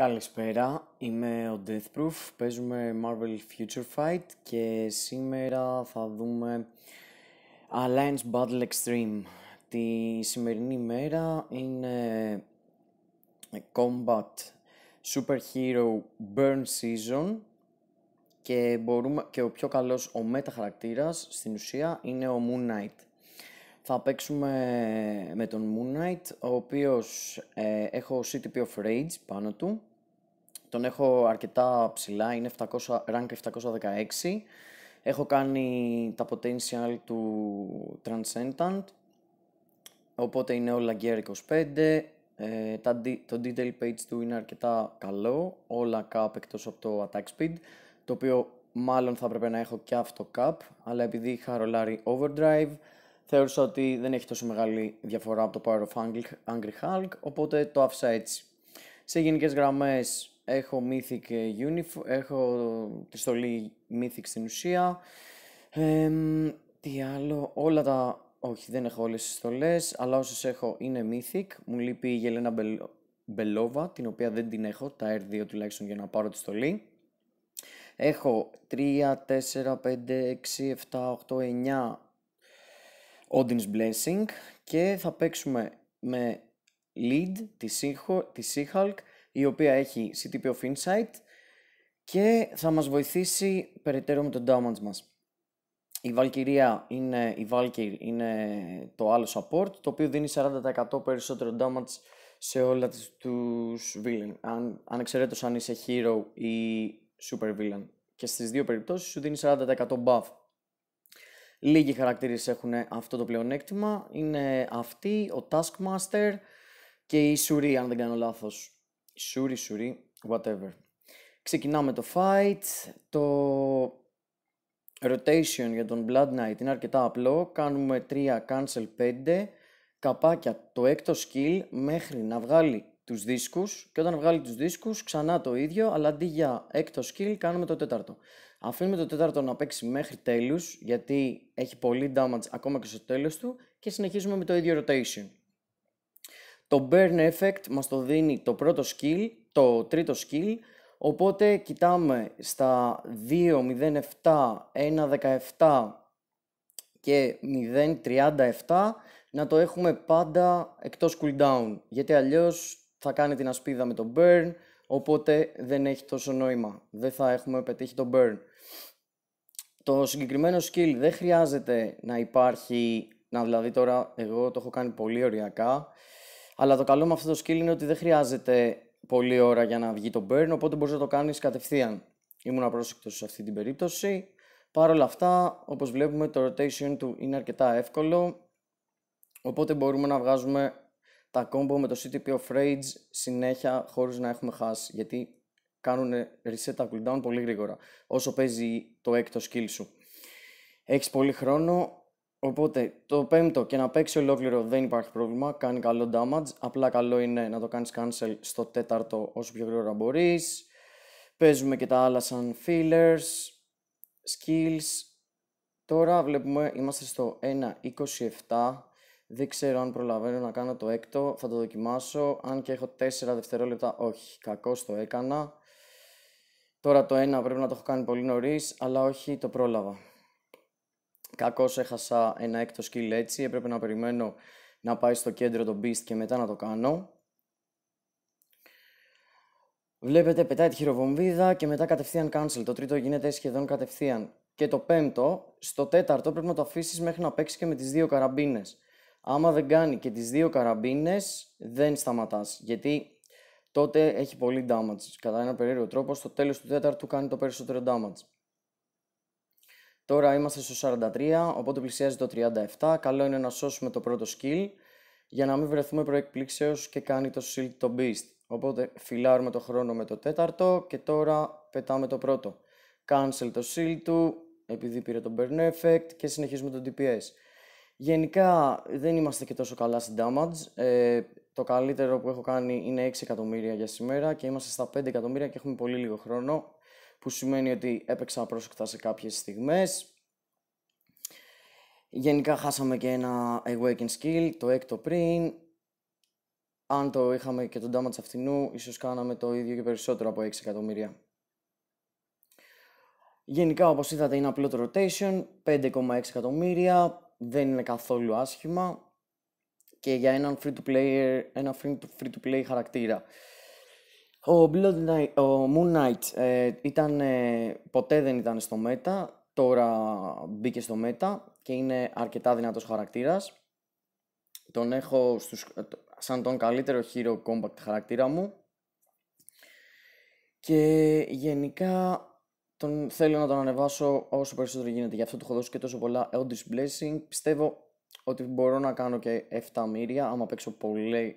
Καλησπέρα, είμαι ο Deathproof, παίζουμε Marvel Future Fight και σήμερα θα δούμε Alliance Battle Extreme. Τη σημερινή μέρα είναι Combat Superhero Burn Season και, μπορούμε, και ο πιο καλός, ο μέτα χαρακτήρας στην ουσία είναι ο Moon Knight. Θα παίξουμε με τον Moon Knight, ο οποίος ε, έχω CTP of Rage πάνω του τον έχω αρκετά ψηλά, είναι 700, rank 716. Έχω κάνει τα potential του Transcendent, οπότε είναι όλα gear 25. τα, το detail page του είναι αρκετά καλό, όλα cap εκτός από το attack speed, το οποίο μάλλον θα έπρεπε να έχω και αυτό cap, αλλά επειδή είχα ρολάρει overdrive, θεώρησα ότι δεν έχει τόσο μεγάλη διαφορά από το Power of Angry Hulk, οπότε το άφησα έτσι. Σε γενικές γραμμές Έχω Mythic έχω τη στολή Mythic στην ουσία. Ε, τι άλλο, όλα τα... Όχι, δεν έχω όλες τις στολές, αλλά όσες έχω είναι Mythic. Μου λείπει η Γελένα Μπελόβα, την οποία δεν την έχω, τα R2 τουλάχιστον για να πάρω τη στολή. Έχω 3, 4, 5, 6, 7, 8, 9 Odin's Blessing και θα παίξουμε με Lead, τη Seahulk η οποία έχει CTP of Insight και θα μας βοηθήσει περαιτέρω με τον damage μας. Η Valkyria είναι, η Valkyrie είναι το άλλο support, το οποίο δίνει 40% περισσότερο damage σε όλα τους villain, αν, αν εξαιρέτως αν είσαι hero ή super villain. Και στις δύο περιπτώσεις σου δίνει 40% buff. Λίγοι χαρακτήρες έχουν αυτό το πλεονέκτημα, είναι αυτή, ο Taskmaster και η Shuri αν δεν κάνω λάθος σούρι, σούρι, whatever. Ξεκινάμε το fight, το rotation για τον Blood Knight είναι αρκετά απλό, κάνουμε 3 cancel 5, καπάκια το έκτο skill μέχρι να βγάλει τους δίσκους και όταν βγάλει τους δίσκους ξανά το ίδιο αλλά αντί για έκτο skill κάνουμε το τέταρτο. Αφήνουμε το τέταρτο να παίξει μέχρι τέλους γιατί έχει πολύ damage ακόμα και στο τέλος του και συνεχίζουμε με το ίδιο rotation. Το burn effect μας το δίνει το πρώτο skill, το τρίτο skill, οπότε κοιτάμε στα 2, 7, 1, 17 και 37 να το έχουμε πάντα εκτός cooldown, γιατί αλλιώς θα κάνει την ασπίδα με το burn, οπότε δεν έχει τόσο νόημα, δεν θα έχουμε πετύχει το burn. Το συγκεκριμένο skill δεν χρειάζεται να υπάρχει, να δηλαδή τώρα εγώ το έχω κάνει πολύ ωριακά, αλλά το καλό με αυτό το skill είναι ότι δεν χρειάζεται πολλή ώρα για να βγει το burn, οπότε μπορείς να το κάνεις κατευθείαν. Ήμουν απρόσεκτος σε αυτή την περίπτωση. Παρ' όλα αυτά, όπως βλέπουμε, το rotation του είναι αρκετά εύκολο. Οπότε μπορούμε να βγάζουμε τα combo με το CTP of Rage συνέχεια χωρίς να έχουμε χάσει. Γιατί κάνουν reset τα cooldown πολύ γρήγορα όσο παίζει το έκτο skill σου. Έχεις πολύ χρόνο, Οπότε το πέμπτο και να παίξει ολόκληρο δεν υπάρχει πρόβλημα, κάνει καλό damage. Απλά καλό είναι να το κάνεις cancel στο τέταρτο όσο πιο γρήγορα μπορείς. Παίζουμε και τα άλλα σαν fillers, skills. Τώρα βλέπουμε είμαστε στο 1.27. Δεν ξέρω αν προλαβαίνω να κάνω το έκτο, θα το δοκιμάσω. Αν και έχω 4 δευτερόλεπτα, όχι, κακό το έκανα. Τώρα το 1 πρέπει να το έχω κάνει πολύ νωρίς, αλλά όχι το πρόλαβα. Κακώς έχασα ένα έκτος σκυλ έτσι, έπρεπε να περιμένω να πάει στο κέντρο το beast και μετά να το κάνω. Βλέπετε πετάει τη χειροβομβίδα και μετά κατευθείαν cancel. Το τρίτο γίνεται σχεδόν κατευθείαν. Και το πέμπτο, στο τέταρτο πρέπει να το αφήσεις μέχρι να παίξεις και με τις δύο καραμπίνες. Άμα δεν κάνει και τις δύο καραμπίνες, δεν σταματάς, Γιατί τότε έχει πολύ damage. Κατά ένα περίεργο τρόπο, στο τέλος του τέταρτου κάνει το περισσότερο damage. Τώρα είμαστε στο 43, οπότε πλησιάζει το 37. Καλό είναι να σώσουμε το πρώτο skill για να μην βρεθούμε προεκπλήξεως και κάνει το shield το beast. Οπότε φυλάρουμε το χρόνο με το τέταρτο και τώρα πετάμε το πρώτο. Cancel το shield του, επειδή πήρε το burn effect και συνεχίζουμε το DPS. Γενικά δεν είμαστε και τόσο καλά στην damage. Ε, το καλύτερο που έχω κάνει είναι 6 εκατομμύρια για σήμερα και είμαστε στα 5 εκατομμύρια και έχουμε πολύ λίγο χρόνο που σημαίνει ότι έπαιξα πρόσεκτα σε κάποιες στιγμές. Γενικά χάσαμε και ένα awaken skill, το έκτο πριν. Αν το είχαμε και τον damage αυτινού, ίσως κάναμε το ίδιο και περισσότερο από 6 εκατομμύρια. Γενικά, όπως είδατε, είναι απλό το rotation, 5,6 εκατομμύρια, δεν είναι καθόλου άσχημα και για έναν free-to-play free -to -play χαρακτήρα. Ο Blood Knight, ο Moon Knight ε, ήταν, ε, ποτέ δεν ήταν στο Meta, τώρα μπήκε στο Meta και είναι αρκετά δυνατός χαρακτήρας. Τον έχω στους, σαν τον καλύτερο Hero Compact χαρακτήρα μου. Και γενικά τον θέλω να τον ανεβάσω όσο περισσότερο γίνεται. Γι' αυτό του έχω δώσει και τόσο πολλά Eldritch Blessing. Πιστεύω ότι μπορώ να κάνω και 7 μύρια άμα παίξω πολύ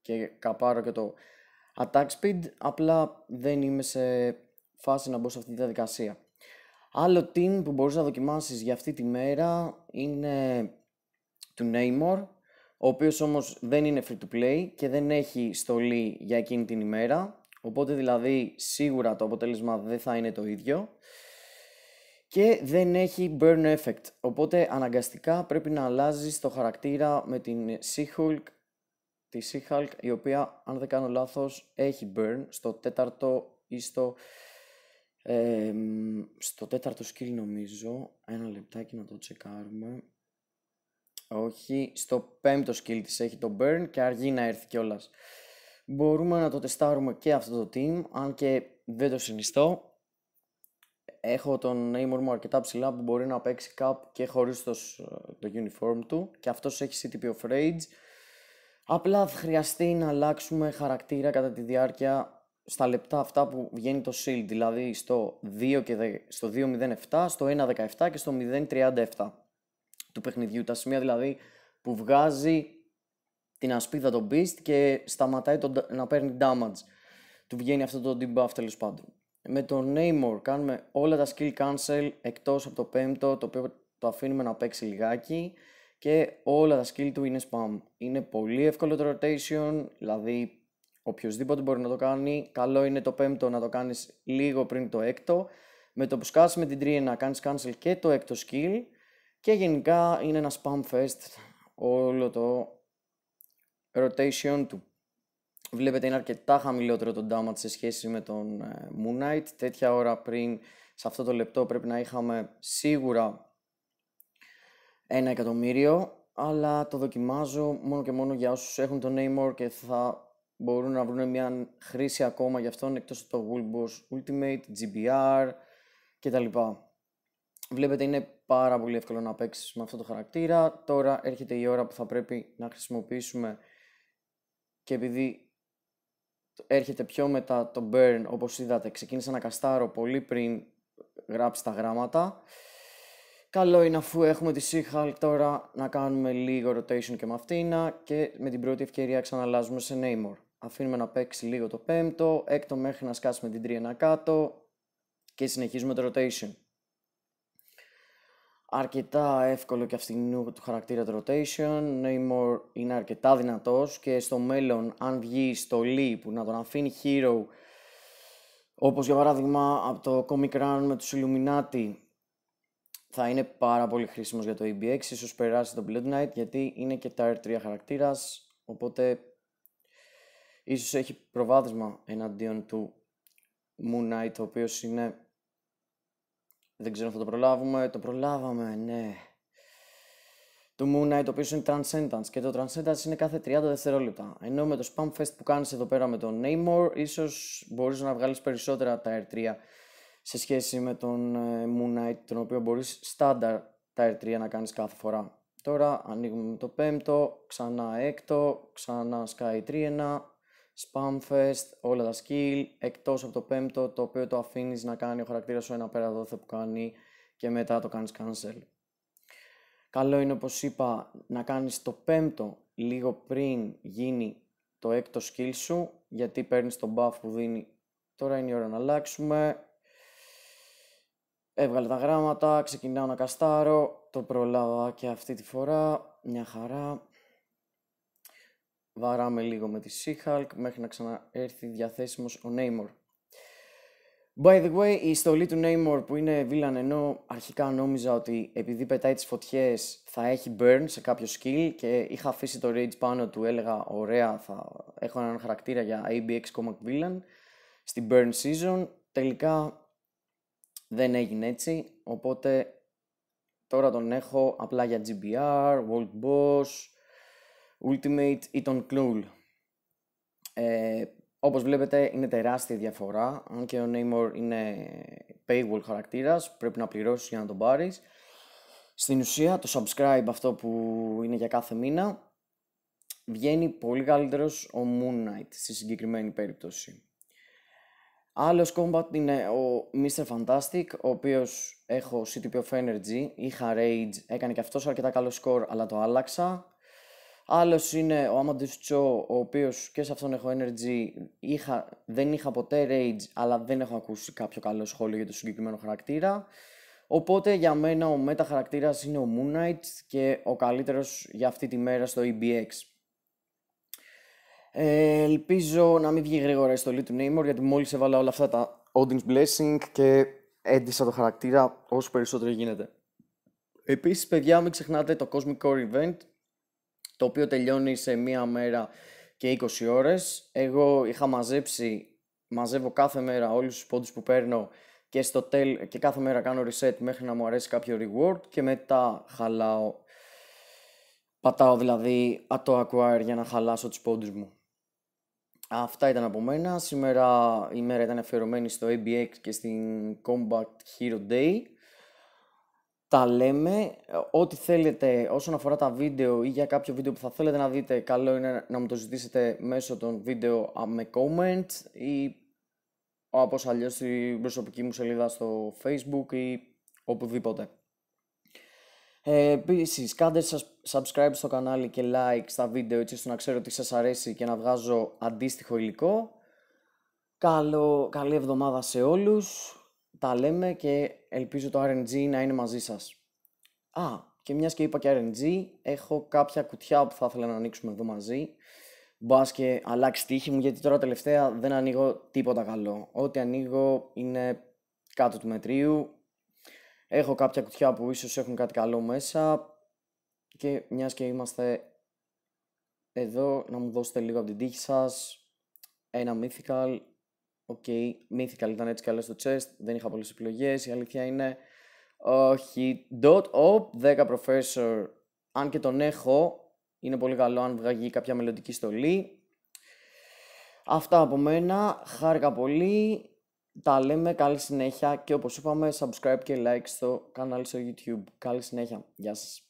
και καπάρω και το attack speed, απλά δεν είμαι σε φάση να μπω σε αυτή τη διαδικασία. Άλλο team που μπορείς να δοκιμάσεις για αυτή τη μέρα είναι του Neymar, ο οποίος όμως δεν είναι free to play και δεν έχει στολή για εκείνη την ημέρα, οπότε δηλαδή σίγουρα το αποτέλεσμα δεν θα είναι το ίδιο και δεν έχει burn effect, οπότε αναγκαστικά πρέπει να αλλάζεις το χαρακτήρα με την Seahulk τη Seahulk, η οποία, αν δεν κάνω λάθος, έχει burn στο τέταρτο ή στο... στο τέταρτο skill νομίζω, ένα λεπτάκι να το τσεκάρουμε. Όχι, στο πέμπτο skill της έχει το burn και αργεί να έρθει κιόλας. Μπορούμε να το τεστάρουμε και αυτό το team, αν και δεν το συνιστώ. Έχω τον Namor μου αρκετά ψηλά που μπορεί να παίξει κάπου και χωρίς το, το uniform του και αυτός έχει CTP of Rage. Απλά θα χρειαστεί να αλλάξουμε χαρακτήρα κατά τη διάρκεια στα λεπτά αυτά που βγαίνει το shield, δηλαδή στο 2 και στο 2.07, στο 1.17 και στο 0.37 του παιχνιδιού. Τα σημεία δηλαδή που βγάζει την ασπίδα των Beast και σταματάει το να παίρνει damage. Του βγαίνει αυτό το debuff τέλος πάντων. Με τον Namor κάνουμε όλα τα skill cancel εκτός από το 5ο, το οποίο το αφήνουμε να παίξει λιγάκι και όλα τα skill του είναι spam. Είναι πολύ εύκολο το rotation, δηλαδή οποιοδήποτε μπορεί να το κάνει. Καλό είναι το πέμπτο να το κάνεις λίγο πριν το έκτο. Με το που σκάσεις με την τρία να κάνεις cancel και το έκτο skill. Και γενικά είναι ένα spam fest όλο το rotation του. Βλέπετε είναι αρκετά χαμηλότερο το damage σε σχέση με τον ε, Moon Knight. Τέτοια ώρα πριν, σε αυτό το λεπτό πρέπει να είχαμε σίγουρα ένα εκατομμύριο, αλλά το δοκιμάζω μόνο και μόνο για όσους έχουν τον Namor και θα μπορούν να βρουν μια χρήση ακόμα για αυτόν εκτός από το Boss Ultimate, GBR κτλ. Βλέπετε είναι πάρα πολύ εύκολο να παίξεις με αυτό το χαρακτήρα. Τώρα έρχεται η ώρα που θα πρέπει να χρησιμοποιήσουμε και επειδή έρχεται πιο μετά το burn όπως είδατε ξεκίνησα να καστάρω πολύ πριν γράψει τα γράμματα Καλό είναι αφού έχουμε τη Σίχαλ τώρα να κάνουμε λίγο rotation και με και με την πρώτη ευκαιρία ξαναλάζουμε σε Neymar. Αφήνουμε να παίξει λίγο το πέμπτο, έκτο μέχρι να σκάσουμε την τρία να κάτω και συνεχίζουμε το rotation. Αρκετά εύκολο και αυστηνού του χαρακτήρα το rotation. Neymar είναι αρκετά δυνατός και στο μέλλον αν βγει στο Lee που να τον αφήνει hero όπως για παράδειγμα από το Comic Run με τους Illuminati θα είναι πάρα πολύ χρήσιμος για το EBX, ίσως περάσει το Blood Knight, γιατί είναι και τα 3 χαρακτήρας, οπότε ίσως έχει προβάδισμα εναντίον του Moon Knight, ο οποίος είναι... Δεν ξέρω αν θα το προλάβουμε, το προλάβαμε, ναι. Του Moon Knight, ο οποίος είναι Transcendence και το Transcendence είναι κάθε 30 δευτερόλεπτα. Ενώ με το Spam Fest που κάνεις εδώ πέρα με το Namor, ίσως μπορείς να βγάλεις περισσότερα Tire 3 σε σχέση με τον ε, Moon Knight, τον οποίο μπορείς στάνταρ τα R3 να κάνεις κάθε φορά. Τώρα ανοίγουμε το πέμπτο, ξανά έκτο, ξανά Sky 3 1, Spam Fest, όλα τα skill, εκτός από το πέμπτο, το οποίο το αφήνεις να κάνει ο χαρακτήρας σου ένα πέρα δόθε που κάνει και μετά το κάνεις cancel. Καλό είναι, όπως είπα, να κάνεις το πέμπτο λίγο πριν γίνει το έκτο skill σου, γιατί παίρνεις τον buff που δίνει. Τώρα είναι η ώρα να αλλάξουμε. Έβγαλε τα γράμματα, ξεκινάω να καστάρω, το προλάβα και αυτή τη φορά, μια χαρά. Βαράμε λίγο με τη Seahulk μέχρι να ξαναέρθει διαθέσιμος ο Namor. By the way, η στολή του Namor που είναι villain ενώ αρχικά νόμιζα ότι επειδή πετάει τις φωτιές θα έχει burn σε κάποιο skill και είχα αφήσει το rage πάνω του, έλεγα ωραία θα έχω έναν χαρακτήρα για ABX Comic Villain στην burn season, τελικά δεν έγινε έτσι, οπότε τώρα τον έχω απλά για GBR, World Boss, Ultimate ή τον Cluel. Ε, όπως βλέπετε είναι τεράστια διαφορά, αν και ο Namor είναι paywall χαρακτήρας, πρέπει να πληρώσεις για να τον πάρεις. Στην ουσία το subscribe αυτό που είναι για κάθε μήνα βγαίνει πολύ καλύτερος ο Moon Knight στη συγκεκριμένη περίπτωση. Άλλος combat είναι ο Mr. Fantastic, ο οποίος έχω CTP of Energy, είχα Rage, έκανε και αυτός αρκετά καλό σκορ αλλά το άλλαξα. Άλλος είναι ο Amadeus Cho, ο οποίος και σε αυτόν έχω Energy, είχα, δεν είχα ποτέ Rage, αλλά δεν έχω ακούσει κάποιο καλό σχόλιο για το συγκεκριμένο χαρακτήρα. Οπότε για μένα ο μεταχαρακτήρας είναι ο Moon Knight και ο καλύτερος για αυτή τη μέρα στο EBX. Ε, ελπίζω να μην βγει γρήγορα η στολή του Νέιμορ, γιατί μόλις έβαλα όλα αυτά τα Odin's Blessing και έντυσα το χαρακτήρα όσο περισσότερο γίνεται. Επίσης, παιδιά, μην ξεχνάτε το Cosmic Core Event, το οποίο τελειώνει σε μία μέρα και 20 ώρες. Εγώ είχα μαζέψει, μαζεύω κάθε μέρα όλους τους πόντους που παίρνω και, στο τέλ, και κάθε μέρα κάνω reset μέχρι να μου αρέσει κάποιο reward και μετά χαλάω. Πατάω δηλαδή το acquire για να χαλάσω τους πόντους μου. Αυτά ήταν από μένα. Σήμερα η μέρα ήταν αφιερωμένη στο ABX και στην Combat Hero Day. Τα λέμε. Ό,τι θέλετε όσον αφορά τα βίντεο ή για κάποιο βίντεο που θα θέλετε να δείτε, καλό είναι να μου το ζητήσετε μέσω των βίντεο με comment ή όπως αλλιώς στην προσωπική μου σελίδα στο facebook ή οπουδήποτε. Ε, Επίσης, κάντε subscribe στο κανάλι και like στα βίντεο έτσι ώστε να ξέρω τι σας αρέσει και να βγάζω αντίστοιχο υλικό. Καλό, καλή εβδομάδα σε όλους. Τα λέμε και ελπίζω το RNG να είναι μαζί σας. Α, και μιας και είπα και RNG, έχω κάποια κουτιά που θα ήθελα να ανοίξουμε εδώ μαζί. Μπας και αλλάξει τύχη μου, γιατί τώρα τελευταία δεν ανοίγω τίποτα καλό. Ό,τι ανοίγω είναι κάτω του μετρίου, Έχω κάποια κουτιά που ίσως έχουν κάτι καλό μέσα και μιας και είμαστε εδώ να μου δώσετε λίγο από την τύχη σας ένα Mythical Οκ, okay. Mythical ήταν έτσι καλά στο chest, δεν είχα πολλές επιλογές, η αλήθεια είναι όχι, dot op, 10 professor, αν και τον έχω, είναι πολύ καλό αν βγαγεί κάποια μελλοντική στολή. Αυτά από μένα, χάρηκα πολύ, τα λέμε, καλή συνέχεια και όπως είπαμε, subscribe και like στο κανάλι στο YouTube. Καλή συνέχεια. Γεια σας.